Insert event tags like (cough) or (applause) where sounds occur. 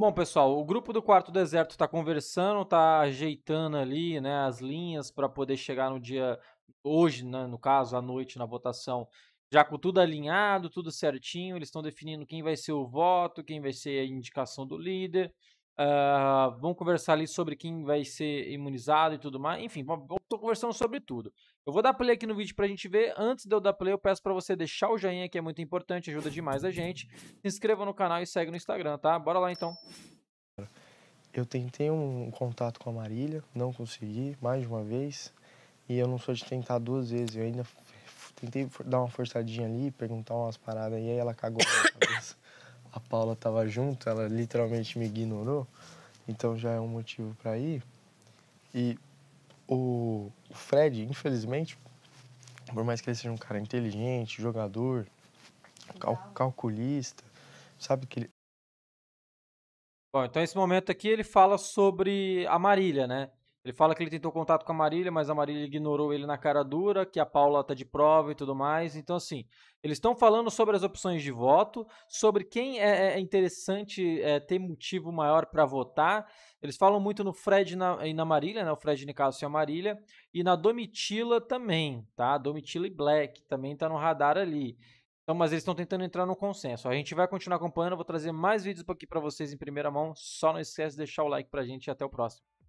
Bom, pessoal, o grupo do Quarto Deserto está conversando, está ajeitando ali né, as linhas para poder chegar no dia, hoje, né, no caso, à noite, na votação, já com tudo alinhado, tudo certinho. Eles estão definindo quem vai ser o voto, quem vai ser a indicação do líder. Ah, vamos conversar ali sobre quem vai ser imunizado e tudo mais. Enfim, estou conversando sobre tudo. Eu vou dar play aqui no vídeo para a gente ver. Antes de eu dar play, eu peço para você deixar o joinha, que é muito importante, ajuda demais a gente. Se inscreva no canal e segue no Instagram, tá? Bora lá então. Eu tentei um contato com a Marília, não consegui, mais de uma vez. E eu não sou de tentar duas vezes. Eu ainda tentei dar uma forçadinha ali, perguntar umas paradas, e aí ela cagou na cabeça. (laughs) a Paula estava junto, ela literalmente me ignorou, então já é um motivo para ir. E o, o Fred, infelizmente, por mais que ele seja um cara inteligente, jogador, cal, calculista, sabe que ele. Bom, então esse momento aqui ele fala sobre a Marília, né? Ele fala que ele tentou contato com a Marília, mas a Marília ignorou ele na cara dura, que a Paula tá de prova e tudo mais. Então, assim, eles estão falando sobre as opções de voto, sobre quem é, é, é interessante é, ter motivo maior para votar. Eles falam muito no Fred na, e na Marília, né? O Fred caso, e a Marília. E na Domitila também, tá? Domitila e Black também tá no radar ali. Então, mas eles estão tentando entrar no consenso. A gente vai continuar acompanhando, vou trazer mais vídeos aqui para vocês em primeira mão. Só não esquece de deixar o like pra gente e até o próximo.